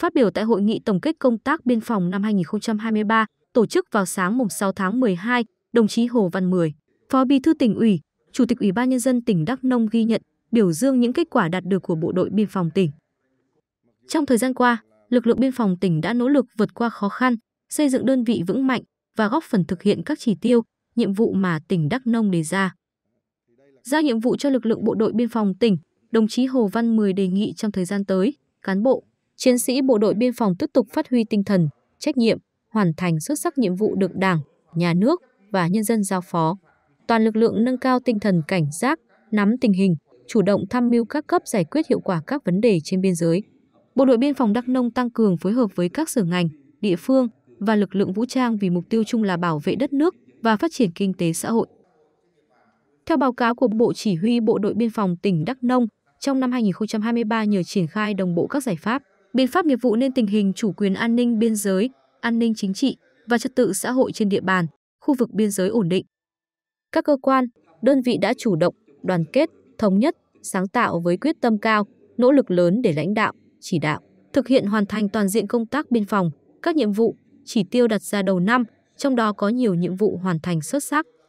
Phát biểu tại hội nghị tổng kết công tác biên phòng năm 2023, tổ chức vào sáng mùng 6 tháng 12, đồng chí Hồ Văn Mười, Phó Bí thư tỉnh ủy, Chủ tịch Ủy ban nhân dân tỉnh Đắk Nông ghi nhận, biểu dương những kết quả đạt được của Bộ đội biên phòng tỉnh. Trong thời gian qua, lực lượng biên phòng tỉnh đã nỗ lực vượt qua khó khăn, xây dựng đơn vị vững mạnh và góp phần thực hiện các chỉ tiêu, nhiệm vụ mà tỉnh Đắk Nông đề ra. Giao nhiệm vụ cho lực lượng bộ đội biên phòng tỉnh, đồng chí Hồ Văn Mười đề nghị trong thời gian tới, cán bộ, chiến sĩ bộ đội biên phòng tiếp tục phát huy tinh thần, trách nhiệm, hoàn thành xuất sắc nhiệm vụ được Đảng, Nhà nước và nhân dân giao phó. Toàn lực lượng nâng cao tinh thần cảnh giác, nắm tình hình, chủ động tham mưu các cấp giải quyết hiệu quả các vấn đề trên biên giới. Bộ đội biên phòng Đắk Nông tăng cường phối hợp với các sở ngành, địa phương và lực lượng vũ trang vì mục tiêu chung là bảo vệ đất nước và phát triển kinh tế xã hội. Theo báo cáo của Bộ Chỉ huy Bộ đội Biên phòng tỉnh Đắk Nông, trong năm 2023 nhờ triển khai đồng bộ các giải pháp, biện pháp nghiệp vụ nên tình hình chủ quyền an ninh biên giới, an ninh chính trị và trật tự xã hội trên địa bàn, khu vực biên giới ổn định. Các cơ quan, đơn vị đã chủ động, đoàn kết, thống nhất, sáng tạo với quyết tâm cao, nỗ lực lớn để lãnh đạo, chỉ đạo, thực hiện hoàn thành toàn diện công tác biên phòng, các nhiệm vụ, chỉ tiêu đặt ra đầu năm, trong đó có nhiều nhiệm vụ hoàn thành xuất sắc.